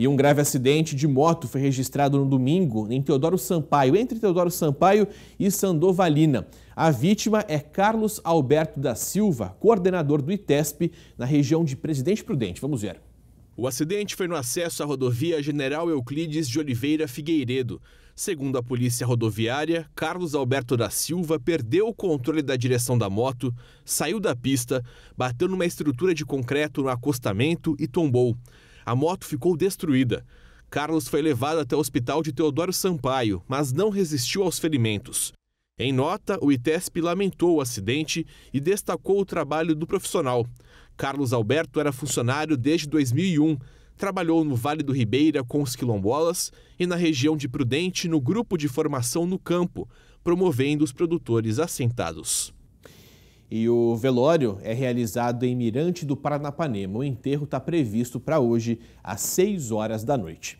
E um grave acidente de moto foi registrado no domingo em Teodoro Sampaio, entre Teodoro Sampaio e Sandovalina. A vítima é Carlos Alberto da Silva, coordenador do ITESP, na região de Presidente Prudente. Vamos ver. O acidente foi no acesso à rodovia General Euclides de Oliveira Figueiredo. Segundo a polícia rodoviária, Carlos Alberto da Silva perdeu o controle da direção da moto, saiu da pista, bateu numa estrutura de concreto no acostamento e tombou. A moto ficou destruída. Carlos foi levado até o hospital de Teodoro Sampaio, mas não resistiu aos ferimentos. Em nota, o ITESP lamentou o acidente e destacou o trabalho do profissional. Carlos Alberto era funcionário desde 2001. Trabalhou no Vale do Ribeira com os quilombolas e na região de Prudente no grupo de formação no campo, promovendo os produtores assentados. E o velório é realizado em Mirante do Paranapanema. O enterro está previsto para hoje, às 6 horas da noite.